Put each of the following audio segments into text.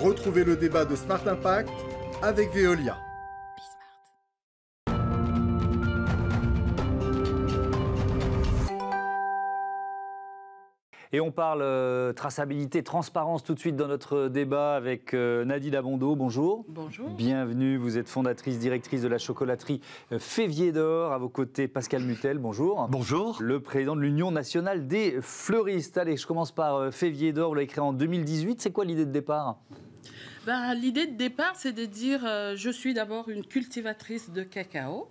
Retrouvez le débat de Smart Impact avec Veolia. Et on parle euh, traçabilité, transparence tout de suite dans notre débat avec euh, Nadine Abondo. Bonjour. Bonjour. Bienvenue. Vous êtes fondatrice, directrice de la chocolaterie euh, Févier d'Or. À vos côtés, Pascal Mutel. Bonjour. Bonjour. Le président de l'Union nationale des fleuristes. Allez, je commence par Févier d'Or. Vous l'avez créé en 2018. C'est quoi l'idée de départ ben, l'idée de départ, c'est de dire euh, je suis d'abord une cultivatrice de cacao.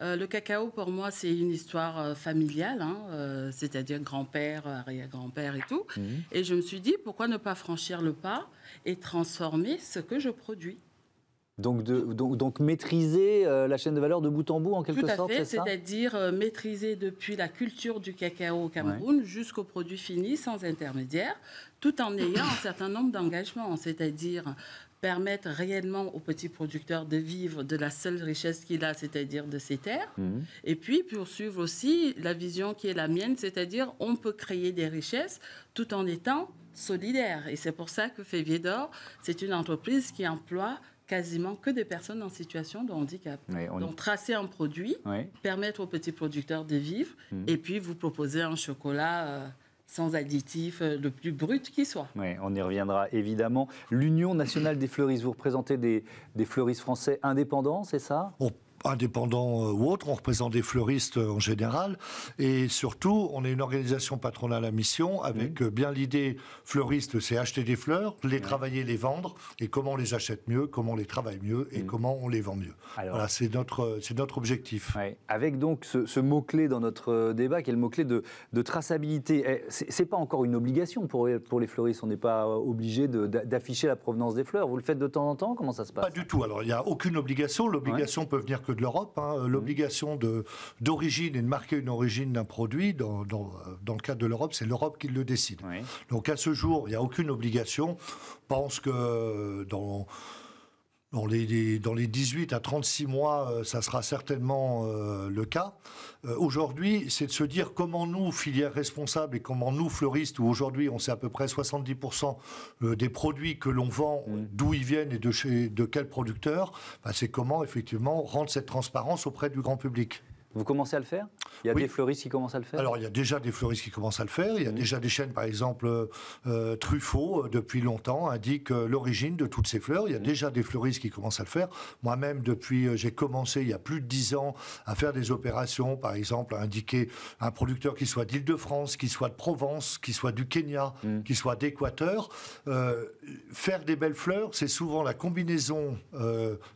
Euh, le cacao, pour moi, c'est une histoire euh, familiale, hein, c'est-à-dire grand-père, arrière-grand-père et tout. Mhm. Et je me suis dit pourquoi ne pas franchir le pas et transformer ce que je produis donc, donc, maîtriser euh, la chaîne de valeur de bout en bout en quelque sorte, c'est ça C'est-à-dire euh, maîtriser depuis la culture du cacao au Cameroun jusqu'au produit fini sans intermédiaire, tout en ayant un certain nombre d'engagements, c'est-à-dire permettre réellement aux petits producteurs de vivre de la seule richesse qu'il a, c'est-à-dire de ses terres, mmh. et puis poursuivre aussi la vision qui est la mienne, c'est-à-dire on peut créer des richesses tout en étant solidaire. Et c'est pour ça que Févier d'Or, c'est une entreprise qui emploie quasiment que des personnes en situation de handicap. Donc tracer un produit, permettre aux petits producteurs de vivre, mhm. et puis vous proposer un chocolat. Euh, sans additifs, euh, le plus brut qui soit. Oui, on y reviendra évidemment. L'Union nationale des fleuristes, vous représentez des, fleuristes français indépendants, c'est ça indépendants euh, ou autres, on représente des fleuristes euh, en général, et surtout, on est une organisation patronale à mission, avec mmh. euh, bien l'idée fleuriste, c'est acheter des fleurs, les travailler, les vendre, et comment on les achète mieux, comment on les travaille mieux, et mmh. comment on les vend mieux. voilà, c'est notre, c'est notre objectif. Avec donc ce, mot-clé dans notre débat, qui est le mot-clé de, de traçabilité, eh, c'est pas encore une obligation pour, pour les fleuristes, on n'est pas obligé d'afficher la provenance des fleurs, vous le faites de temps en temps, comment ça se passe Pas du tout, alors il n'y a aucune obligation, l'obligation peut venir que de l'Europe. Hein. Mhm. L'obligation d'origine et de marquer une origine d'un produit, dans, le cadre de l'Europe, c'est l'Europe qui le décide. Donc à ce jour, il n'y a aucune obligation. Je pense que dans dans les, dans les 18 à 36 mois, euh, ça sera certainement euh, le cas. Euh, aujourd'hui, c'est de se dire comment nous, filières responsables et comment nous, fleuristes, où aujourd'hui on sait à peu près 70% des produits que l'on vend, mm. d'où ils viennent et de, chez, de quel producteur, bah, c'est comment effectivement rendre cette transparence auprès du grand public. Vous commencez à le faire Il y a des fleuristes qui commencent à le faire Alors, il y a déjà des fleuristes qui commencent à le faire. Il y a mmh. déjà des chaînes, par exemple, euh, euh, Truffaut, euh, depuis longtemps, indique l'origine de toutes ces fleurs. Il y a mmh. déjà des fleuristes qui commencent à le faire. Moi-même, depuis, j'ai commencé il y a plus de dix ans à faire des opérations, par exemple, à indiquer un producteur qui soit d'Île-de-France, qui soit de Provence, qui soit du Kenya, mmh. qui soit d'Équateur. faire des belles fleurs, c'est souvent la combinaison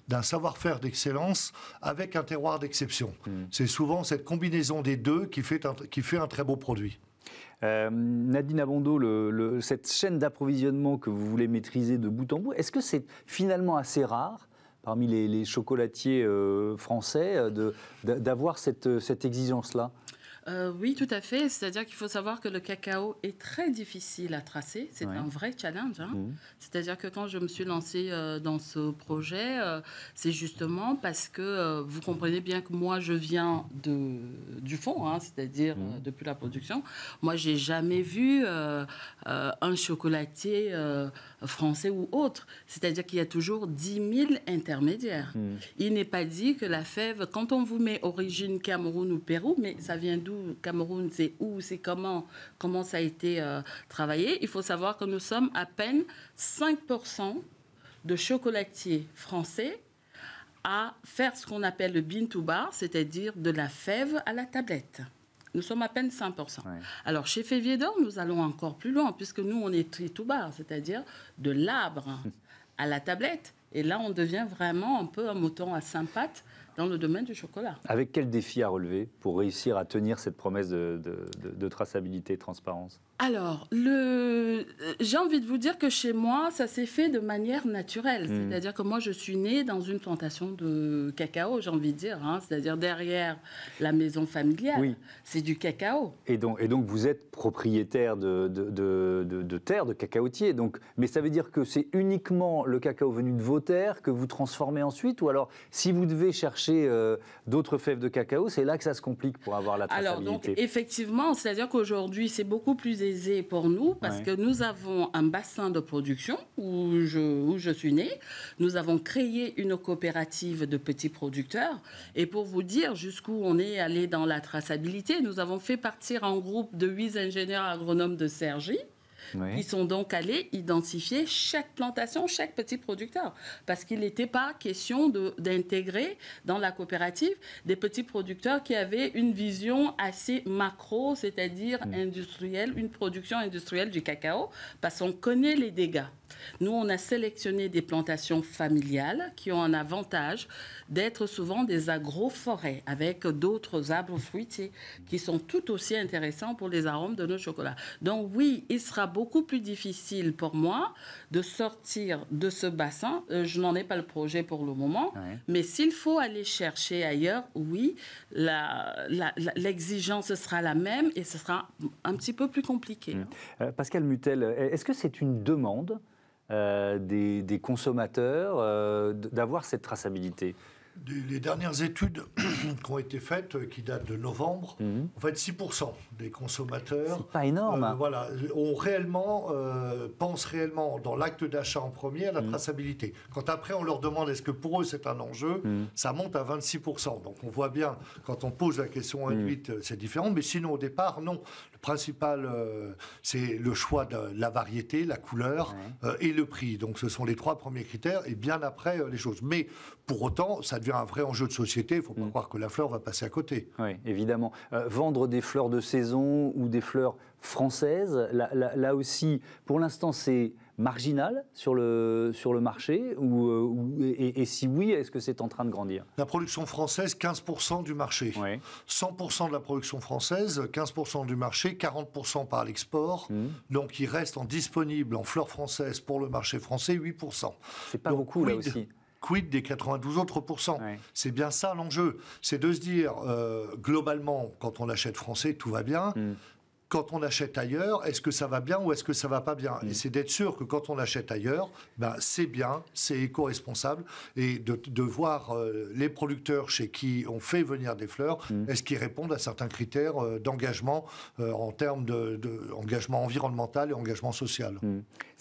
d'un savoir-faire d'excellence avec un terroir d'exception. C'est c'est souvent cette combinaison des deux qui fait un, qui fait un très beau produit. Euh, Nadine Abondo, cette chaîne d'approvisionnement que vous voulez maîtriser de bout en bout, est-ce que c'est finalement assez rare parmi les, chocolatiers euh, français euh, d'avoir cette exigence-là euh, oui, tout à fait. C'est-à-dire qu'il faut savoir que le cacao est très difficile à tracer. C'est un vrai challenge. Hein. Mhm. C'est-à-dire que quand je me suis lancée euh, dans ce projet, euh, c'est justement parce que vous comprenez bien que moi, je viens du fond, hein, c'est-à-dire mhm. depuis la production. Moi, j'ai jamais vu un chocolatier français ou autre. C'est-à-dire qu'il y a toujours 10 000 intermédiaires. Mhm. Il n'est pas dit que la fève, quand on vous met origine Cameroun ou Pérou, mais ça vient d'où Cameroun, c'est où, c'est comment, comment ça a été euh, travaillé. Il faut savoir que nous sommes à peine 5% de chocolatiers français à faire ce qu'on appelle le bean to bar, c'est-à-dire de la fève à la tablette. Nous sommes à peine 5%. Alors, chez Févier d'Or, nous allons encore plus loin, puisque nous, on est tri to bar, c'est-à-dire de l'arbre à la tablette. Et là, on devient vraiment un peu un mouton à cinq pattes dans le domaine du chocolat. Avec quel défi à relever pour réussir à tenir cette promesse de, traçabilité et de transparence alors, le... Euh, j'ai envie de vous dire que chez moi, ça s'est fait de manière naturelle. Hmm. C'est-à-dire que moi, je suis née dans une plantation de cacao, j'ai envie de dire. Hein. C'est-à-dire derrière la maison familiale, c'est du cacao. Et donc, et donc, vous êtes propriétaire de, de, de terres, de cacaotiers. Donc... Mais ça veut dire que c'est uniquement le cacao venu de vos terres que vous transformez ensuite Ou alors, si vous devez chercher euh, d'autres fèves de cacao, c'est là que ça se complique pour avoir la traçabilité Alors, donc, effectivement, c'est-à-dire qu'aujourd'hui, c'est beaucoup plus aisé pour nous parce que nous avons un bassin de production où je, suis née. Nous avons créé une coopérative de petits producteurs. Et pour vous dire jusqu'où on est allé dans la traçabilité, nous avons fait partir un groupe de huit ingénieurs agronomes de Sergi ils sont donc allés identifier chaque plantation, chaque petit producteur, parce qu'il n'était pas question d'intégrer dans la coopérative des petits producteurs qui avaient une vision assez macro, c'est-à-dire mm. industrielle, une production industrielle du cacao, parce qu'on connaît les dégâts. Nous, on a sélectionné des plantations familiales qui ont un avantage d'être souvent des agroforêts avec d'autres arbres fruitiers qui sont tout aussi intéressants pour les arômes de nos chocolats. Donc oui, il sera beaucoup plus difficile pour moi de sortir de ce bassin. Euh, je n'en ai pas le projet pour le moment, mais s'il faut aller chercher ailleurs, oui, l'exigence sera la même et ce sera un petit peu plus compliqué. Euh, Pascal Mutel, est-ce que c'est une demande euh, des, consommateurs, euh, d'avoir cette traçabilité les dernières études qui ont été faites, euh, qui datent de novembre, mhm. en fait 6% des consommateurs. pas énorme. Euh, hein. voilà, ont réellement, pense euh, pensent réellement dans l'acte d'achat en premier à la mhm. traçabilité. Quand après on leur demande est-ce que pour eux c'est un enjeu, mhm. ça monte à 26%. Donc on voit bien, quand on pose la question induite, c'est différent, mais sinon au départ, non. Le principal, c'est le choix de la variété, la couleur et le prix. Donc ce sont les trois premiers critères et bien après les choses. Mais pour autant, ça devient un vrai enjeu de société. Il ne faut pas mm. croire que la fleur va passer à côté. Oui, évidemment. Euh, vendre des fleurs de saison ou des fleurs françaises, là, aussi, pour l'instant, c'est marginal sur le, sur le marché ou, euh, et, si oui, est-ce que c'est en train de grandir La production française, 15% du marché. 100% de la production française, 15% du marché, 40% par l'export. Mm. Donc il reste en disponible en fleurs françaises pour le marché français 8%. C'est pas beaucoup là aussi quid des 92 autres C'est bien ça l'enjeu. C'est de se dire, euh, globalement, quand on achète français, tout va bien. Mm. Quand on achète ailleurs, est-ce que ça va bien ou est-ce que ça va pas bien mm. Et c'est d'être sûr que quand on achète ailleurs, ben, c'est bien, c'est éco-responsable, et de, voir euh, les producteurs chez qui on fait venir des fleurs, mm. est-ce qu'ils répondent à certains critères euh, d'engagement en termes d'engagement de, environnemental et engagement social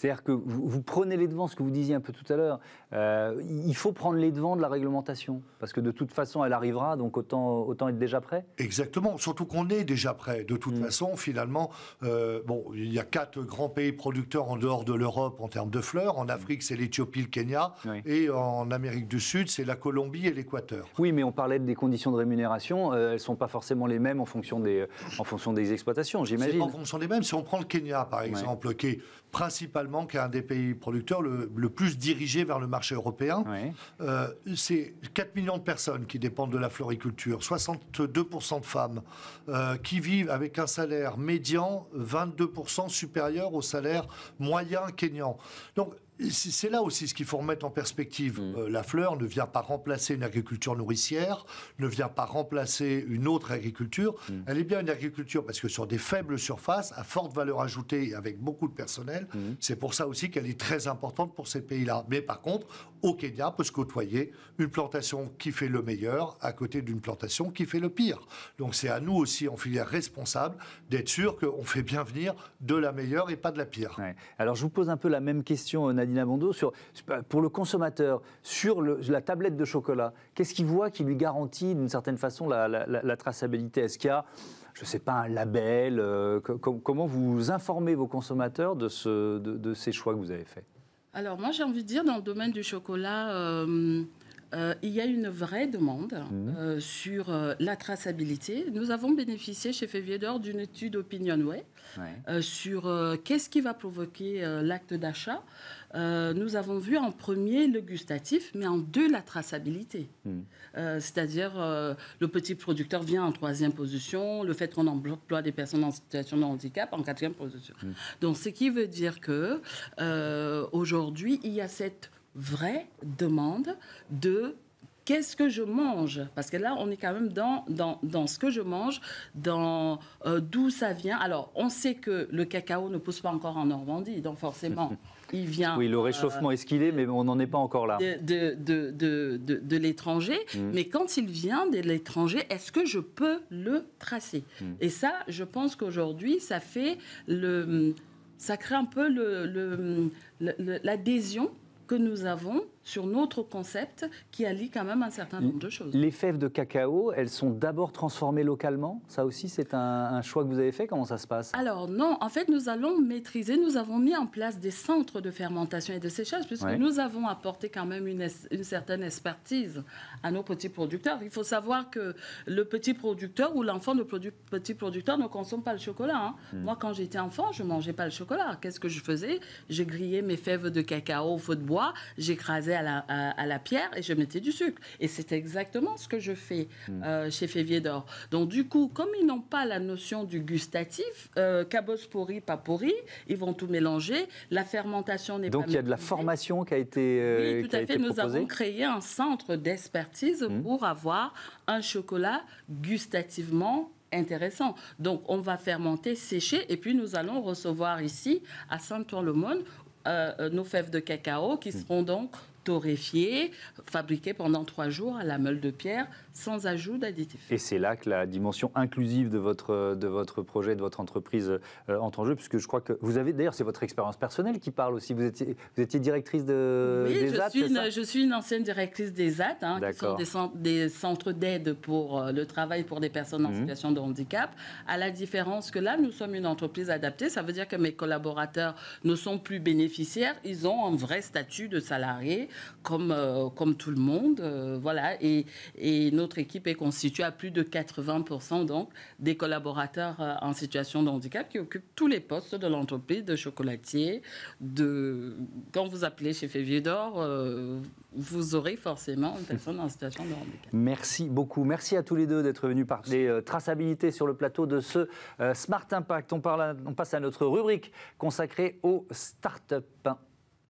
c'est-à-dire que vous, prenez les devants, ce que vous disiez un peu tout à l'heure. Euh, il faut prendre les devants de la réglementation, parce que de toute façon, elle arrivera, donc autant, autant être déjà prêt. Exactement, surtout qu'on est déjà prêt. De toute mm. façon, finalement, euh, bon, il y a quatre grands pays producteurs en dehors de l'Europe en termes de fleurs. En mm. Afrique, c'est l'Éthiopie, le Kenya, et en Amérique du Sud, c'est la Colombie et l'Équateur. Oui, mais on parlait des conditions de rémunération. Euh, elles ne sont pas forcément les mêmes en fonction des, en fonction des exploitations, j'imagine. En fonction des mêmes. Si on prend le Kenya, par exemple, qui est principalement est un des pays producteurs le, plus dirigé vers le marché européen. Euh, c'est 4 millions de personnes qui dépendent de la floriculture, 62% de femmes, euh, qui vivent avec un salaire médian 22% supérieur au salaire moyen kényan. Donc c'est là aussi ce qu'il faut remettre en perspective. Mm. Euh, la fleur ne vient pas remplacer une agriculture nourricière, ne vient pas remplacer une autre agriculture. Mm. Elle est bien une agriculture parce que sur des faibles surfaces, à forte valeur ajoutée, et avec beaucoup de personnel, mm. c'est pour ça aussi qu'elle est très importante pour ces pays-là. Mais par contre, au Kenya, peut se côtoyer une plantation qui fait le meilleur à côté d'une plantation qui fait le pire. Donc c'est à nous aussi, en filière responsable, d'être sûr qu'on fait bien venir de la meilleure et pas de la pire. Alors je vous pose un peu la même question, sur, pour le consommateur, sur la tablette de chocolat, qu'est-ce qu'il voit qui lui garantit d'une certaine façon la, traçabilité Est-ce qu'il y a, je ne sais pas, un label euh, Comment vous informez vos consommateurs de, ce, de, ces choix que vous avez faits Alors moi j'ai envie de dire dans le domaine du chocolat... Euh, euh, il y a une vraie demande mhm. euh, sur euh, la traçabilité. Nous avons bénéficié chez d'or d'une étude Opinionway Way sur qu'est-ce qui va provoquer l'acte d'achat. nous avons vu en premier le gustatif, mais en deux la traçabilité. Mhm. C'est-à-dire le petit producteur vient en troisième position, le fait qu'on emploie des personnes en situation de handicap en quatrième position. Mhm. Donc ce qui veut dire que aujourd'hui il y a cette vraie demande de qu'est-ce que je mange Parce que là, on est quand même dans, dans, ce que je mange, dans euh, d'où ça vient. Alors, on sait que le cacao ne pousse pas encore en Normandie, donc forcément, il vient... Oui, le euh, réchauffement est ce qu'il est, mais on n'en est pas encore là. De, de, de, l'étranger. Mm. Mais quand il vient de l'étranger, est-ce que je peux le tracer mm. Et ça, je pense qu'aujourd'hui, ça fait le... Ça crée un peu l'adhésion le, le, que nous avons sur notre concept qui allie quand même un certain nombre de choses. Les fèves de cacao, elles sont d'abord transformées localement Ça aussi, c'est un, choix que vous avez fait Comment ça se passe Alors non, en fait, nous allons maîtriser, nous avons mis en place des centres de fermentation et de séchage puisque nous avons apporté quand même une, une, certaine expertise à nos petits producteurs. Il faut savoir que le petit producteur ou l'enfant de petit producteur ne consomme pas le chocolat. Hein. Hmm. Moi, quand j'étais enfant, je mangeais pas le chocolat. Qu'est-ce que je faisais J'ai grillé mes fèves de cacao au feu de bois, j'écrasais à la, pierre et je mettais du sucre. Et c'est exactement ce que je fais hmm. euh, chez Févier d'Or. Donc du coup, comme ils n'ont pas la notion du gustatif, euh, cabos pourri, pas pourri, ils vont tout mélanger. La fermentation n'est pas... Donc il y a de la formation qui a été... oui, euh, tout à fait. Nous avons créé un centre d'expertise hmm. pour avoir un chocolat gustativement intéressant. Donc, on va fermenter, sécher, et puis nous allons recevoir ici, à saint tour le monde nos fèves de cacao qui hmm. seront donc torréfié, fabriqué pendant trois jours à la meule de pierre sans ajout d'additifs. Et c'est là que la dimension inclusive de votre, de votre projet, de votre entreprise euh, entre en jeu, puisque je crois que vous avez, d'ailleurs, c'est votre expérience personnelle qui parle aussi. Vous étiez, vous étiez directrice de, oui, des je suis une, je suis une ancienne directrice des AT, hein, des, centres, d'aide pour euh, le travail pour des personnes en mhm. situation de handicap. À la différence que là, nous sommes une entreprise adaptée, ça veut dire que mes collaborateurs ne sont plus bénéficiaires, ils ont un vrai statut de salarié, comme, euh, comme tout le monde. voilà, et, et notre équipe est constituée à plus de 80% donc des collaborateurs euh, en situation de handicap qui occupent tous les postes de l'entreprise, de chocolatier, de quand vous appelez chez Févier d'Or, euh, vous aurez forcément une personne en situation de handicap. Merci beaucoup. Merci à tous les deux d'être venus parler les euh, traçabilité sur le plateau de ce Smart Impact. On, on passe à notre rubrique consacrée aux start-up.